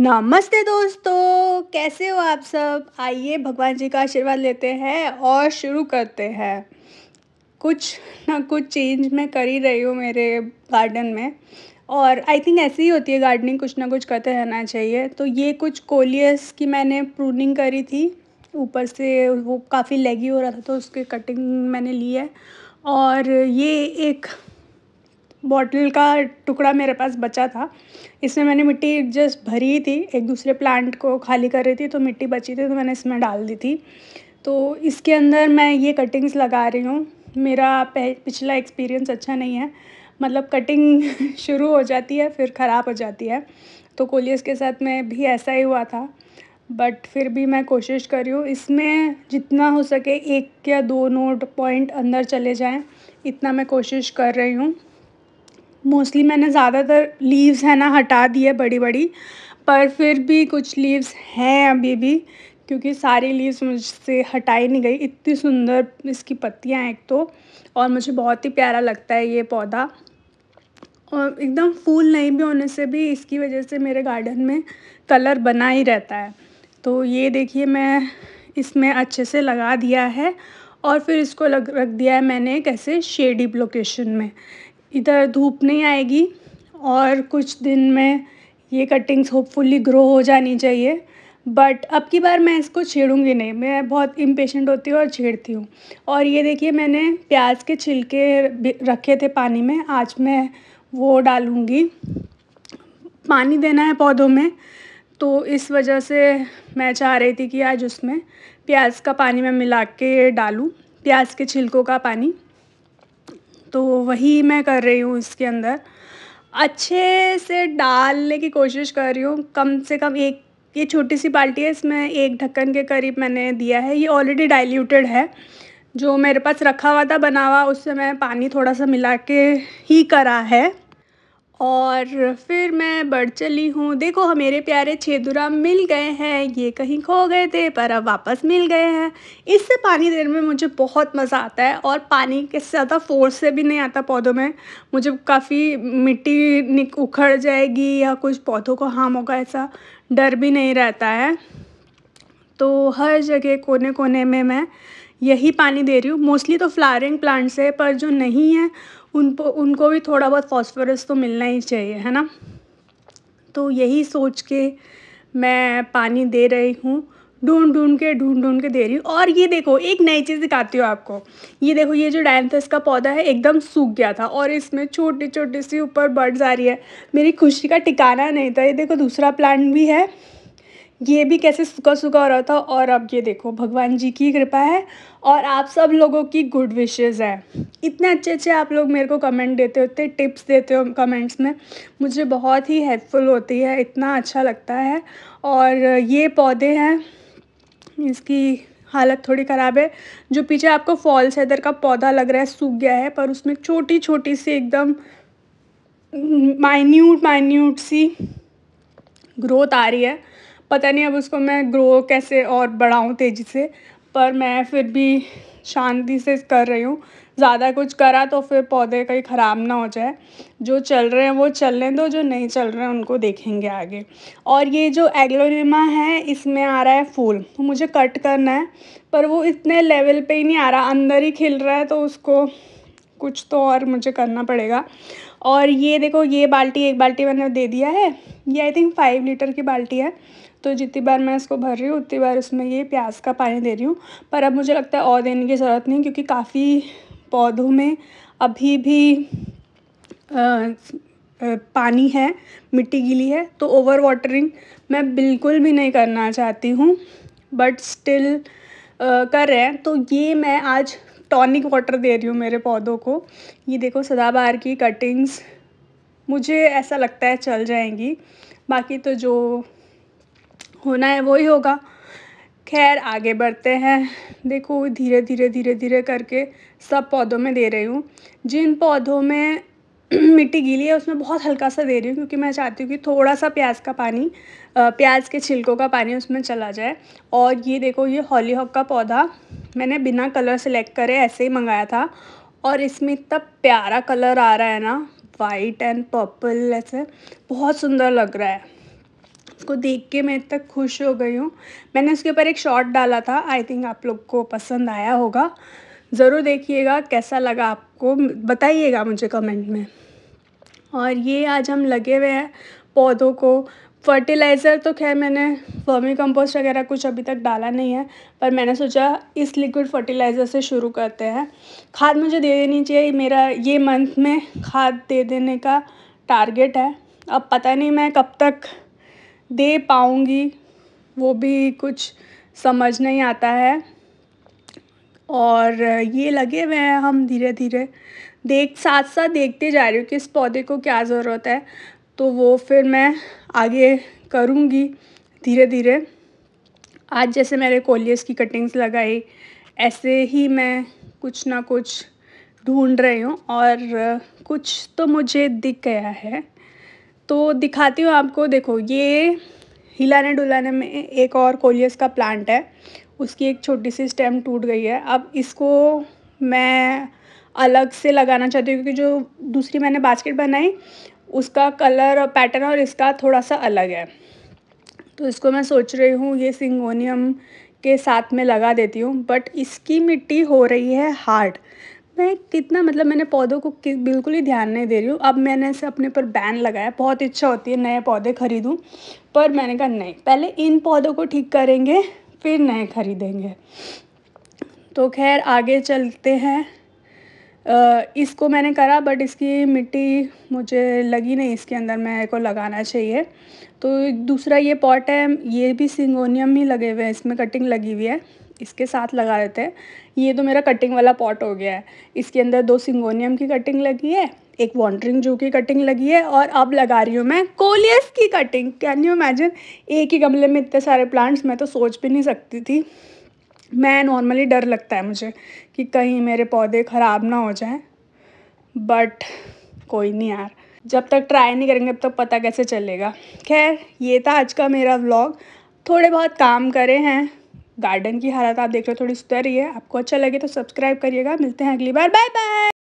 नमस्ते दोस्तों कैसे हो आप सब आइए भगवान जी का आशीर्वाद लेते हैं और शुरू करते हैं कुछ ना कुछ चेंज मैं कर ही रही हूँ मेरे गार्डन में और आई थिंक ऐसी ही होती है गार्डनिंग कुछ ना कुछ करते रहना चाहिए तो ये कुछ कोलियस की मैंने प्रूनिंग करी थी ऊपर से वो काफ़ी लेगी हो रहा था तो उसकी कटिंग मैंने ली है और ये एक बॉटल का टुकड़ा मेरे पास बचा था इसमें मैंने मिट्टी जस्ट भरी थी एक दूसरे प्लांट को खाली कर रही थी तो मिट्टी बची थी तो मैंने इसमें डाल दी थी तो इसके अंदर मैं ये कटिंग्स लगा रही हूँ मेरा पिछला एक्सपीरियंस अच्छा नहीं है मतलब कटिंग शुरू हो जाती है फिर ख़राब हो जाती है तो कोलियस के साथ में भी ऐसा ही हुआ था बट फिर भी मैं कोशिश कर रही हूँ इसमें जितना हो सके एक या दो नोट पॉइंट अंदर चले जाएं इतना मैं कोशिश कर रही हूँ मोस्टली मैंने ज़्यादातर लीव्स है ना हटा दिए बड़ी बड़ी पर फिर भी कुछ लीव्स हैं अभी भी क्योंकि सारी लीव्स मुझसे हटाई नहीं गई इतनी सुंदर इसकी पत्तियाँ हैं एक तो और मुझे बहुत ही प्यारा लगता है ये पौधा और एकदम फूल नहीं भी होने से भी इसकी वजह से मेरे गार्डन में कलर बना ही रहता है तो ये देखिए मैं इसमें अच्छे से लगा दिया है और फिर इसको लग रख दिया है मैंने कैसे शेडी लोकेशन में इधर धूप नहीं आएगी और कुछ दिन में ये कटिंग्स होपफुली ग्रो हो जानी चाहिए बट अब की बार मैं इसको छेड़ूंगी नहीं मैं बहुत इम्पेशेंट होती हूँ और छेड़ती हूँ और ये देखिए मैंने प्याज के छिलके रखे थे पानी में आज मैं वो डालूँगी पानी देना है पौधों में तो इस वजह से मैं चाह रही थी कि आज उसमें प्याज का पानी मैं मिला के डालूँ प्याज के छिलकों का पानी तो वही मैं कर रही हूँ इसके अंदर अच्छे से डालने की कोशिश कर रही हूँ कम से कम एक ये छोटी सी बाल्टी है इसमें एक ढक्कन के करीब मैंने दिया है ये ऑलरेडी डाइल्यूटेड है जो मेरे पास रखा हुआ था बना हुआ उससे मैं पानी थोड़ा सा मिला के ही करा है और फिर मैं बढ़ चली हूँ देखो मेरे प्यारे छेदुराम मिल गए हैं ये कहीं खो गए थे पर अब वापस मिल गए हैं इससे पानी देने में मुझे बहुत मज़ा आता है और पानी के ज़्यादा फोर्स से भी नहीं आता पौधों में मुझे काफ़ी मिट्टी उखड़ जाएगी या कुछ पौधों को हार्म होगा ऐसा डर भी नहीं रहता है तो हर जगह कोने कोने में मैं यही पानी दे रही हूँ मोस्टली तो फ्लावरिंग प्लांट्स है पर जो नहीं है उनको उनको भी थोड़ा बहुत फॉस्फोरस तो मिलना ही चाहिए है ना तो यही सोच के मैं पानी दे रही हूँ ढूंढ ढूंढ के ढूंढ ढूंढ के दे रही हूँ और ये देखो एक नई चीज़ दिखाती हूँ आपको ये देखो ये जो डायंथस का पौधा है एकदम सूख गया था और इसमें छोटी छोटी सी ऊपर बर्ड्स आ रही है मेरी खुशी का ठिकाना नहीं था ये देखो दूसरा प्लांट भी है ये भी कैसे सूखा सूखा हो रहा था और अब ये देखो भगवान जी की कृपा है और आप सब लोगों की गुड विशेज़ है इतने अच्छे अच्छे आप लोग मेरे को कमेंट देते होते टिप्स देते हो कमेंट्स में मुझे बहुत ही हेल्पफुल होती है इतना अच्छा लगता है और ये पौधे हैं इसकी हालत थोड़ी ख़राब है जो पीछे आपको फॉल सेदर का पौधा लग रहा है सूख गया है पर उसमें छोटी छोटी सी एकदम माइन्यूट माइन्यूट सी ग्रोथ आ रही है पता नहीं अब उसको मैं ग्रो कैसे और बढ़ाऊँ तेज़ी से पर मैं फिर भी शांति से कर रही हूँ ज़्यादा कुछ करा तो फिर पौधे कहीं ख़राब ना हो जाए जो चल रहे हैं वो चलने दो जो नहीं चल रहे हैं उनको देखेंगे आगे और ये जो एग्लोनिमा है इसमें आ रहा है फूल मुझे कट करना है पर वो इतने लेवल पे ही नहीं आ रहा अंदर ही खिल रहा है तो उसको कुछ तो और मुझे करना पड़ेगा और ये देखो ये बाल्टी एक बाल्टी मैंने दे दिया है ये आई थिंक फाइव लीटर की बाल्टी है तो जितनी बार मैं इसको भर रही हूँ उतनी बार उसमें ये प्याज का पानी दे रही हूँ पर अब मुझे लगता है और देने की ज़रूरत नहीं क्योंकि काफ़ी पौधों में अभी भी आ, पानी है मिट्टी गीली है तो ओवर वाटरिंग मैं बिल्कुल भी नहीं करना चाहती हूँ बट स्टिल कर रहे हैं तो ये मैं आज टॉनिक वाटर दे रही हूँ मेरे पौधों को ये देखो सदाबहार की कटिंग्स मुझे ऐसा लगता है चल जाएंगी बाकी तो जो होना है वही होगा खैर आगे बढ़ते हैं देखो धीरे धीरे धीरे धीरे करके सब पौधों में दे रही हूँ जिन पौधों में मिट्टी गीली है उसमें बहुत हल्का सा दे रही हूँ क्योंकि मैं चाहती हूँ कि थोड़ा सा प्याज का पानी प्याज के छिलकों का पानी उसमें चला जाए और ये देखो ये हॉली हॉक का पौधा मैंने बिना कलर सेलेक्ट करे ऐसे ही मंगाया था और इसमें इतना प्यारा कलर आ रहा है ना वाइट एंड पर्पल ऐसे बहुत सुंदर लग रहा है उसको देख के मैं इतना खुश हो गई हूँ मैंने उसके ऊपर एक शॉट डाला था आई थिंक आप लोग को पसंद आया होगा ज़रूर देखिएगा कैसा लगा आपको बताइएगा मुझे कमेंट में और ये आज हम लगे हुए हैं पौधों को फर्टिलाइज़र तो खैर मैंने वर्मी कंपोस्ट वगैरह कुछ अभी तक डाला नहीं है पर मैंने सोचा इस लिक्विड फर्टिलाइज़र से शुरू करते हैं खाद मुझे दे देनी चाहिए मेरा ये मंथ में खाद दे देने का टारगेट है अब पता नहीं मैं कब तक दे पाऊँगी वो भी कुछ समझ नहीं आता है और ये लगे हुए हैं हम धीरे धीरे देख साथ साथ देखते जा रही हूँ कि इस पौधे को क्या ज़रूरत है तो वो फिर मैं आगे करूँगी धीरे धीरे आज जैसे मेरे कोलियस की कटिंग्स लगाई ऐसे ही मैं कुछ ना कुछ ढूंढ रही हूँ और कुछ तो मुझे दिख गया है तो दिखाती हूँ आपको देखो ये हिलाने डुलाने में एक और कोलियस का प्लांट है उसकी एक छोटी सी स्टेम टूट गई है अब इसको मैं अलग से लगाना चाहती हूँ क्योंकि जो दूसरी मैंने बास्केट बनाई उसका कलर पैटर्न और इसका थोड़ा सा अलग है तो इसको मैं सोच रही हूँ ये सिंगोनियम के साथ में लगा देती हूँ बट इसकी मिट्टी हो रही है हार्ड मैं कितना मतलब मैंने पौधों को बिल्कुल ही ध्यान नहीं दे रही हूँ अब मैंने ऐसे अपने पर बैन लगाया बहुत इच्छा होती है नए पौधे खरीदूँ पर मैंने कहा नहीं पहले इन पौधों को ठीक करेंगे फिर नए खरीदेंगे तो खैर आगे चलते हैं इसको मैंने करा बट इसकी मिट्टी मुझे लगी नहीं इसके अंदर मेरे को लगाना चाहिए तो दूसरा ये पॉट है ये भी सिंगोनियम ही लगे हुए हैं इसमें कटिंग लगी हुई है इसके साथ लगा देते हैं ये तो मेरा कटिंग वाला पॉट हो गया है इसके अंदर दो सिंगोनियम की कटिंग लगी है एक वॉन्टरिंग जू की कटिंग लगी है और अब लगा रही हूँ मैं कोलियस की कटिंग कैन यू इमेजिन एक ही गमले में इतने सारे प्लांट्स मैं तो सोच भी नहीं सकती थी मैं नॉर्मली डर लगता है मुझे कि कहीं मेरे पौधे ख़राब ना हो जाए बट कोई नहीं यार जब तक ट्राई नहीं करेंगे तब तक पता कैसे चलेगा खैर ये था आज का मेरा व्लॉग थोड़े बहुत काम करे हैं गार्डन की हालत आप देख रहे हो थोड़ी सुधर रही है आपको अच्छा लगे तो सब्सक्राइब करिएगा मिलते हैं अगली बार बाय बाय